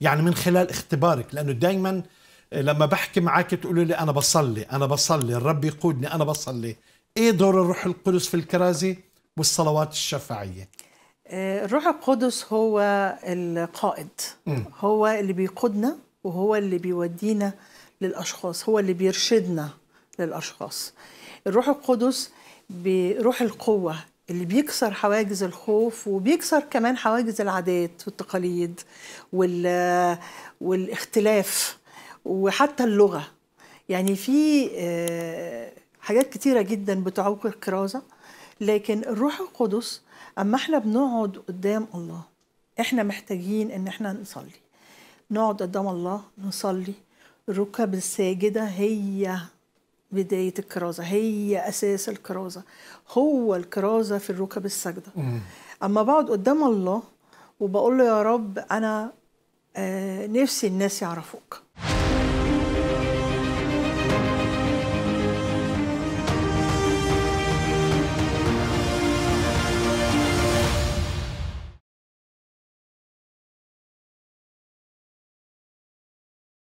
يعني من خلال اختبارك لانه دائما آه، لما بحكي معك تقولوا لي انا بصلي انا بصلي الرب يقودني انا بصلي ايه دور الروح القدس في الكرازي والصلوات الشفاعيه آه، الروح القدس هو القائد هو اللي بيقودنا وهو اللي بيودينا للاشخاص هو اللي بيرشدنا للاشخاص الروح القدس بروح القوه اللي بيكسر حواجز الخوف وبيكسر كمان حواجز العادات والتقاليد وال والاختلاف وحتى اللغه يعني في آه، حاجات كتيره جدا بتعوق الكرازه لكن الروح القدس اما احنا بنقعد قدام الله احنا محتاجين ان احنا نصلي نقعد قدام الله نصلي الركب الساجده هي بداية الكرازة هي أساس الكرازة هو الكرازة في الركب السجدة أما بقعد قدام الله وبقول له يا رب أنا آه، نفسي الناس يعرفوك